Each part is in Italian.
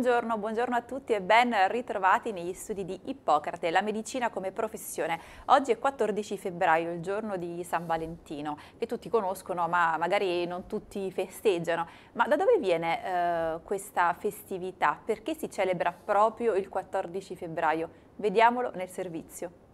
Buongiorno, buongiorno, a tutti e ben ritrovati negli studi di Ippocrate, la medicina come professione. Oggi è 14 febbraio, il giorno di San Valentino, che tutti conoscono ma magari non tutti festeggiano. Ma da dove viene eh, questa festività? Perché si celebra proprio il 14 febbraio? Vediamolo nel servizio.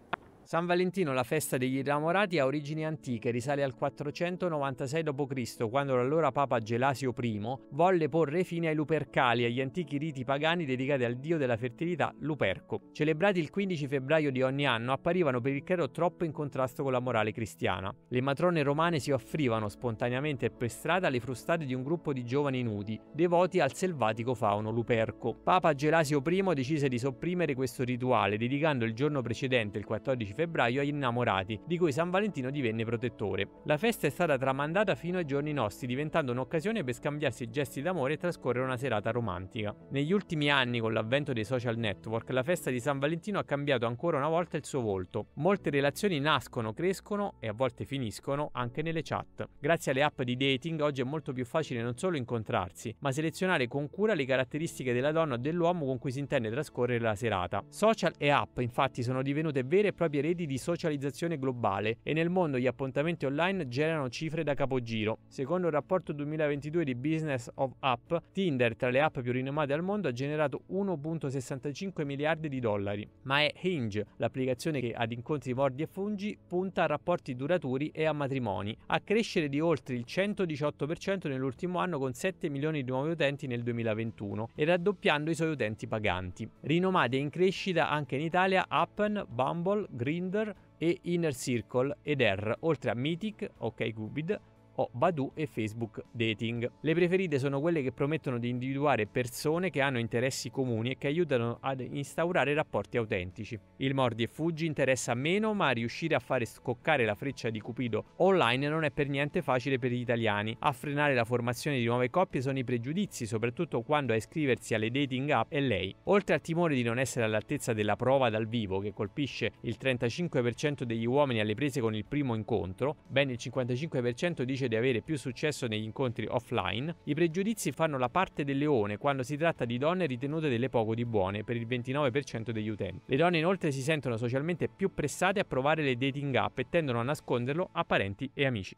San Valentino, la festa degli innamorati, ha origini antiche, risale al 496 d.C., quando l'allora Papa Gelasio I volle porre fine ai Lupercali, agli antichi riti pagani dedicati al dio della fertilità Luperco. Celebrati il 15 febbraio di ogni anno, apparivano per il credo troppo in contrasto con la morale cristiana. Le matrone romane si offrivano spontaneamente e per strada alle frustate di un gruppo di giovani nudi, devoti al selvatico fauno Luperco. Papa Gelasio I decise di sopprimere questo rituale, dedicando il giorno precedente, il 14 febbraio, febbraio agli innamorati, di cui San Valentino divenne protettore. La festa è stata tramandata fino ai giorni nostri, diventando un'occasione per scambiarsi gesti d'amore e trascorrere una serata romantica. Negli ultimi anni, con l'avvento dei social network, la festa di San Valentino ha cambiato ancora una volta il suo volto. Molte relazioni nascono, crescono e a volte finiscono anche nelle chat. Grazie alle app di dating oggi è molto più facile non solo incontrarsi, ma selezionare con cura le caratteristiche della donna o dell'uomo con cui si intende trascorrere la serata. Social e app infatti sono divenute vere e proprie reti di socializzazione globale e nel mondo gli appuntamenti online generano cifre da capogiro. Secondo il rapporto 2022 di Business of App, Tinder, tra le app più rinomate al mondo, ha generato 1.65 miliardi di dollari. Ma è Hinge, l'applicazione che ad incontri mordi e fungi punta a rapporti duraturi e a matrimoni, a crescere di oltre il 118% nell'ultimo anno con 7 milioni di nuovi utenti nel 2021 e raddoppiando i suoi utenti paganti. Rinomate in crescita anche in Italia Appen, Bumble, Green Winder e Inner Circle ed R, oltre a Mythic, ok Gubid, o Badu e Facebook Dating. Le preferite sono quelle che promettono di individuare persone che hanno interessi comuni e che aiutano ad instaurare rapporti autentici. Il mordi e fuggi interessa meno, ma riuscire a fare scoccare la freccia di Cupido online non è per niente facile per gli italiani. A frenare la formazione di nuove coppie sono i pregiudizi, soprattutto quando a iscriversi alle dating app è lei. Oltre al timore di non essere all'altezza della prova dal vivo, che colpisce il 35% degli uomini alle prese con il primo incontro, ben il 55% dice di avere più successo negli incontri offline, i pregiudizi fanno la parte del leone quando si tratta di donne ritenute delle poco di buone per il 29% degli utenti. Le donne inoltre si sentono socialmente più pressate a provare le dating app e tendono a nasconderlo a parenti e amici.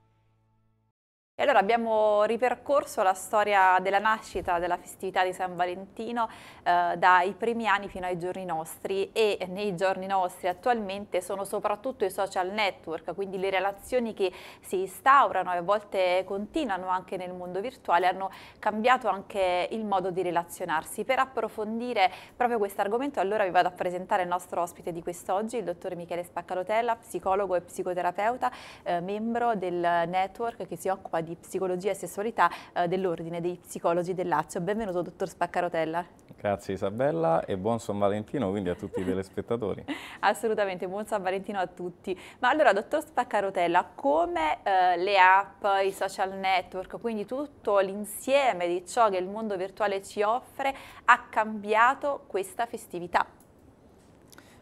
E allora abbiamo ripercorso la storia della nascita della festività di San Valentino eh, dai primi anni fino ai giorni nostri e nei giorni nostri attualmente sono soprattutto i social network, quindi le relazioni che si instaurano e a volte continuano anche nel mondo virtuale hanno cambiato anche il modo di relazionarsi. Per approfondire proprio questo argomento allora vi vado a presentare il nostro ospite di quest'oggi, il dottor Michele Spaccalotella, psicologo e psicoterapeuta, eh, membro del network che si occupa di di Psicologia e Sessualità eh, dell'Ordine dei Psicologi del Lazio. Benvenuto, dottor Spaccarotella. Grazie Isabella e buon San Valentino quindi a tutti i telespettatori. Assolutamente, buon San Valentino a tutti. Ma allora, dottor Spaccarotella, come eh, le app, i social network, quindi tutto l'insieme di ciò che il mondo virtuale ci offre, ha cambiato questa festività?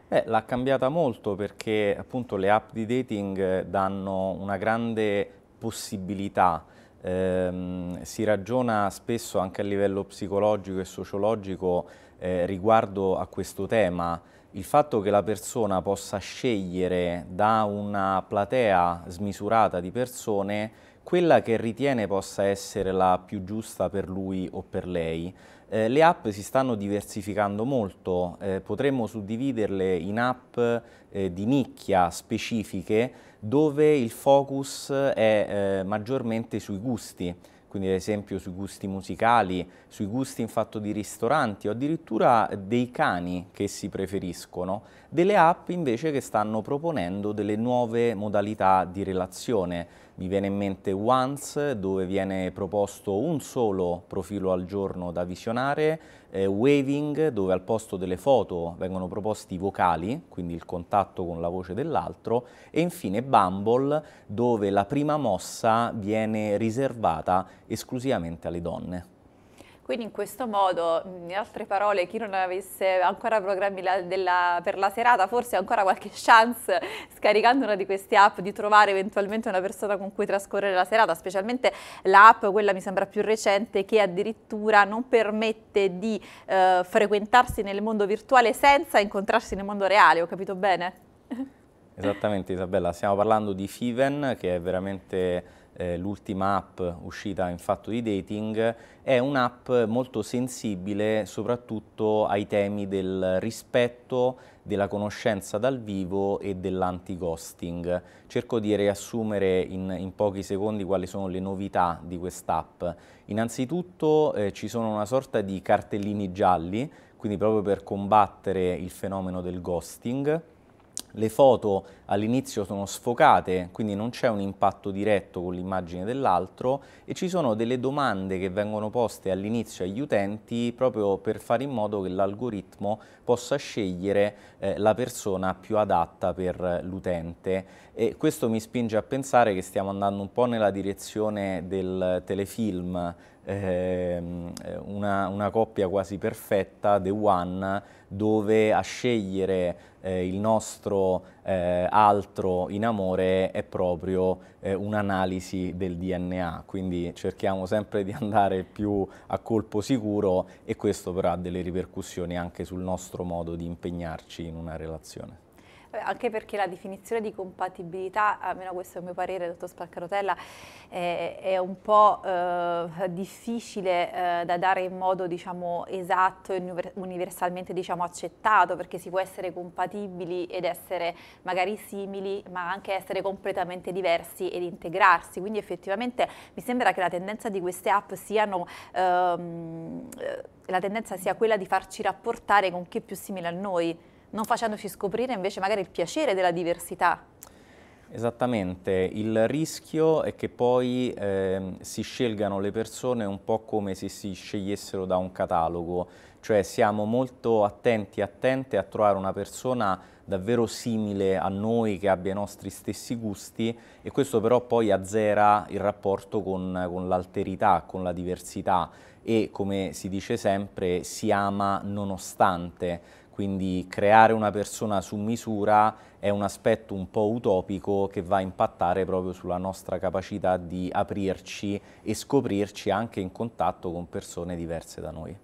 l'ha cambiata molto perché appunto le app di dating eh, danno una grande possibilità. Eh, si ragiona spesso anche a livello psicologico e sociologico eh, riguardo a questo tema. Il fatto che la persona possa scegliere da una platea smisurata di persone quella che ritiene possa essere la più giusta per lui o per lei. Eh, le app si stanno diversificando molto, eh, potremmo suddividerle in app eh, di nicchia specifiche dove il focus è eh, maggiormente sui gusti, quindi ad esempio sui gusti musicali, sui gusti in fatto di ristoranti o addirittura dei cani che si preferiscono, delle app invece che stanno proponendo delle nuove modalità di relazione mi viene in mente Once, dove viene proposto un solo profilo al giorno da visionare, eh, Waving, dove al posto delle foto vengono proposti i vocali, quindi il contatto con la voce dell'altro, e infine Bumble, dove la prima mossa viene riservata esclusivamente alle donne. Quindi in questo modo, in altre parole, chi non avesse ancora programmi la, della, per la serata, forse ha ancora qualche chance scaricando una di queste app di trovare eventualmente una persona con cui trascorrere la serata, specialmente l'app, quella mi sembra più recente, che addirittura non permette di eh, frequentarsi nel mondo virtuale senza incontrarsi nel mondo reale, ho capito bene? Esattamente Isabella, stiamo parlando di Fiven che è veramente eh, l'ultima app uscita in fatto di dating, è un'app molto sensibile soprattutto ai temi del rispetto, della conoscenza dal vivo e dell'anti-ghosting. Cerco di riassumere in, in, pochi secondi quali sono le novità di quest'app. Innanzitutto eh, ci sono una sorta di cartellini gialli, quindi proprio per combattere il fenomeno del ghosting le foto all'inizio sono sfocate, quindi non c'è un impatto diretto con l'immagine dell'altro e ci sono delle domande che vengono poste all'inizio agli utenti proprio per fare in modo che l'algoritmo possa scegliere eh, la persona più adatta per eh, l'utente e questo mi spinge a pensare che stiamo andando un po' nella direzione del telefilm ehm, eh, una, una, coppia quasi perfetta, The One, dove a scegliere eh, il nostro eh, altro in amore è proprio eh, un'analisi del DNA, quindi cerchiamo sempre di andare più a colpo sicuro e questo però ha delle ripercussioni anche sul nostro modo di impegnarci in una relazione. Eh, anche perché la definizione di compatibilità, almeno questo è il mio parere, dottor Spaccarotella, è, è un po' eh, difficile eh, da dare in modo diciamo, esatto e universalmente diciamo, accettato, perché si può essere compatibili ed essere magari simili, ma anche essere completamente diversi ed integrarsi. Quindi effettivamente mi sembra che la tendenza di queste app siano... Ehm, eh, la tendenza sia quella di farci rapportare con chi è più simile a noi non facendoci scoprire invece magari il piacere della diversità. Esattamente, il rischio è che poi eh, si scelgano le persone un po' come se si scegliessero da un catalogo, cioè siamo molto attenti attente a trovare una persona davvero simile a noi, che abbia i nostri stessi gusti e questo però poi azzera il rapporto con, con l'alterità, con la diversità e come si dice sempre si ama nonostante quindi creare una persona su misura è un aspetto un po' utopico che va a impattare proprio sulla nostra capacità di aprirci e scoprirci anche in contatto con persone diverse da noi.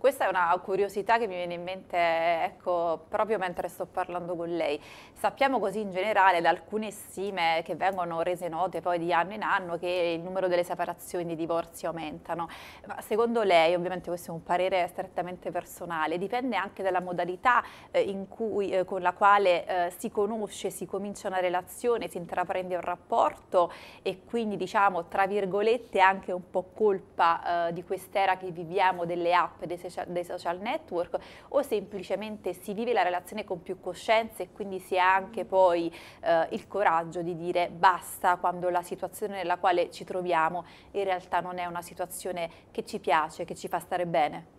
Questa è una curiosità che mi viene in mente ecco, proprio mentre sto parlando con lei. Sappiamo così in generale da alcune stime che vengono rese note poi di anno in anno che il numero delle separazioni di divorzi aumentano. Ma secondo lei, ovviamente questo è un parere strettamente personale, dipende anche dalla modalità eh, cui, eh, con la quale eh, si conosce, si comincia una relazione, si intraprende un rapporto e quindi diciamo tra virgolette anche un po' colpa eh, di quest'era che viviamo delle app, dei dei social network o semplicemente si vive la relazione con più coscienza e quindi si ha anche poi eh, il coraggio di dire basta quando la situazione nella quale ci troviamo in realtà non è una situazione che ci piace, che ci fa stare bene?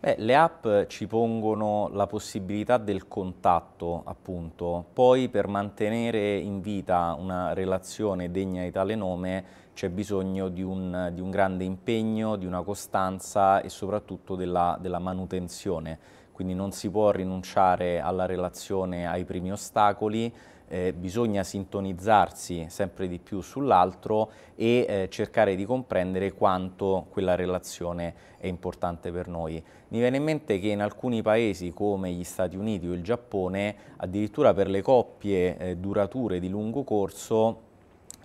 Beh, le app ci pongono la possibilità del contatto, appunto. Poi per mantenere in vita una relazione degna di tale nome c'è bisogno di un, di un, grande impegno, di una costanza e soprattutto della, della manutenzione. Quindi non si può rinunciare alla relazione ai primi ostacoli, eh, bisogna sintonizzarsi sempre di più sull'altro e eh, cercare di comprendere quanto quella relazione è importante per noi. Mi viene in mente che in alcuni paesi come gli Stati Uniti o il Giappone, addirittura per le coppie eh, durature di lungo corso,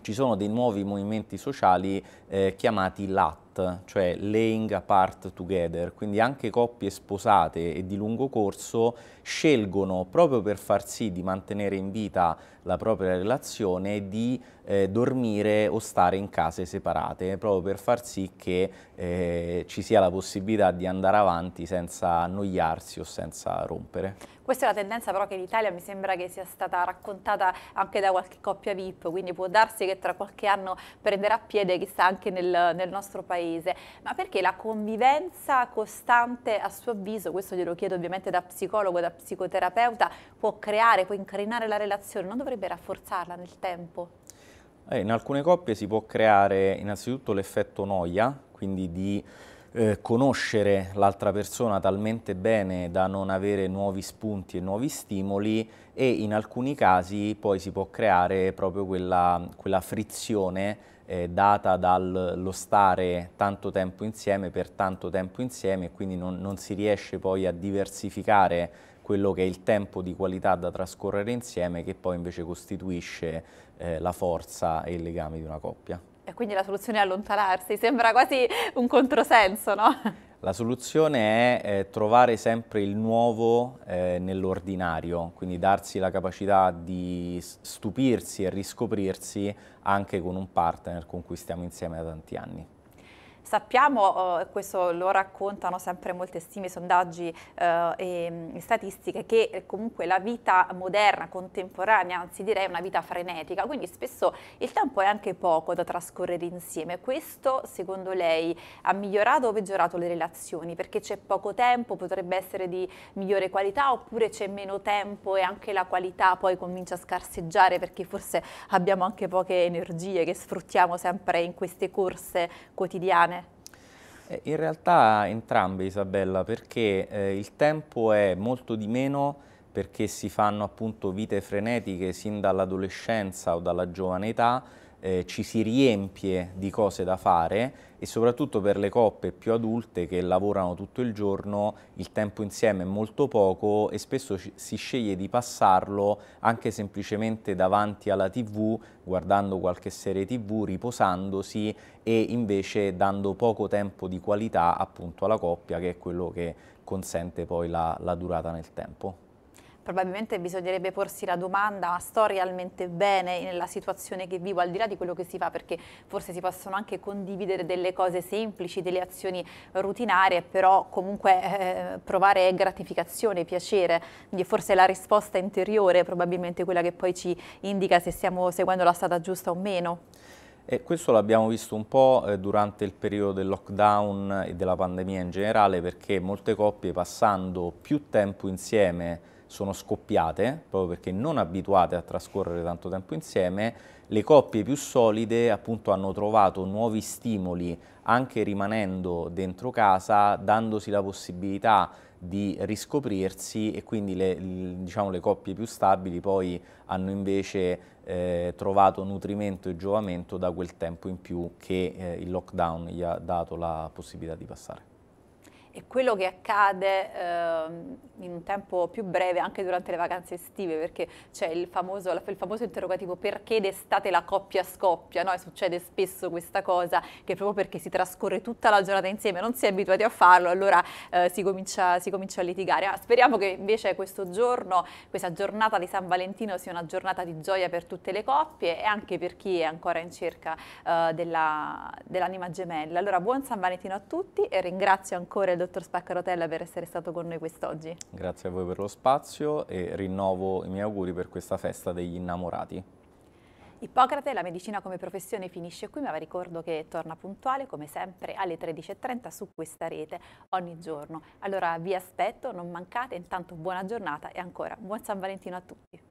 ci sono dei nuovi movimenti sociali eh, chiamati LAT, cioè Laying Apart Together, quindi anche coppie sposate e di lungo corso scelgono proprio per far sì di mantenere in vita la propria relazione di eh, dormire o stare in case separate, proprio per far sì che eh, ci sia la possibilità di andare avanti senza annoiarsi o senza rompere. Questa è una tendenza però che in Italia mi sembra che sia stata raccontata anche da qualche coppia VIP, quindi può darsi che tra qualche anno prenderà piede chissà anche nel, nel nostro paese. Ma perché la convivenza costante a suo avviso, questo glielo chiedo ovviamente da psicologo, da psicoterapeuta, può creare, può incrinare la relazione, non dovrebbe rafforzarla nel tempo? Eh, in alcune coppie si può creare innanzitutto l'effetto noia, quindi di eh, conoscere l'altra persona talmente bene da non avere nuovi spunti e nuovi stimoli e in alcuni casi poi si può creare proprio quella, quella frizione eh, data dallo stare tanto tempo insieme per tanto tempo insieme e quindi non, non si riesce poi a diversificare quello che è il tempo di qualità da trascorrere insieme che poi invece costituisce eh, la forza e il legame di una coppia. E quindi la soluzione è allontanarsi, sembra quasi un controsenso, no? La soluzione è eh, trovare sempre il nuovo eh, nell'ordinario, quindi darsi la capacità di stupirsi e riscoprirsi anche con un partner con cui stiamo insieme da tanti anni. Sappiamo, eh, questo lo raccontano sempre molte stime, sondaggi eh, e, e statistiche, che eh, comunque la vita moderna, contemporanea, anzi direi una vita frenetica, quindi spesso il tempo è anche poco da trascorrere insieme. Questo, secondo lei, ha migliorato o peggiorato le relazioni? Perché c'è poco tempo, potrebbe essere di migliore qualità oppure c'è meno tempo e anche la qualità poi comincia a scarseggiare perché forse abbiamo anche poche energie che sfruttiamo sempre in queste corse quotidiane? Eh, in realtà entrambe Isabella perché eh, il tempo è molto di meno perché si fanno appunto vite frenetiche sin dall'adolescenza o dalla giovane età eh, ci si riempie di cose da fare e soprattutto per le coppie più adulte che lavorano tutto il giorno il tempo insieme è molto poco e spesso si sceglie di passarlo anche semplicemente davanti alla tv guardando qualche serie tv riposandosi e invece dando poco tempo di qualità appunto alla coppia che è quello che consente poi la, la durata nel tempo probabilmente bisognerebbe porsi la domanda ma sto realmente bene nella situazione che vivo al di là di quello che si fa perché forse si possono anche condividere delle cose semplici, delle azioni rutinarie però comunque eh, provare gratificazione, piacere quindi forse la risposta interiore è probabilmente quella che poi ci indica se stiamo seguendo la strada giusta o meno. E questo l'abbiamo visto un po' eh, durante il periodo del lockdown e della pandemia in generale perché molte coppie passando più tempo insieme sono scoppiate, proprio perché non abituate a trascorrere tanto tempo insieme, le coppie più solide appunto hanno trovato nuovi stimoli anche rimanendo dentro casa, dandosi la possibilità di riscoprirsi e quindi le, diciamo, le coppie più stabili poi hanno invece eh, trovato nutrimento e giovamento da quel tempo in più che eh, il lockdown gli ha dato la possibilità di passare e quello che accade eh, in un tempo più breve anche durante le vacanze estive, perché c'è il famoso, il famoso interrogativo perché d'estate la coppia scoppia, no? succede spesso questa cosa che proprio perché si trascorre tutta la giornata insieme, non si è abituati a farlo, allora eh, si, comincia, si, comincia, a litigare. Ah, speriamo che invece questo giorno, questa giornata di San Valentino sia una giornata di gioia per tutte le coppie e anche per chi è ancora in cerca eh, dell'anima dell gemella. Allora buon San Valentino a tutti e ringrazio ancora il dottor Spacca Rotella per essere stato con noi quest'oggi. Grazie a voi per lo spazio e rinnovo i miei auguri per questa festa degli innamorati. Ippocrate, la medicina come professione finisce qui, ma vi ricordo che torna puntuale come sempre alle 13.30 su questa rete ogni giorno. Allora vi aspetto, non mancate, intanto buona giornata e ancora buon San Valentino a tutti.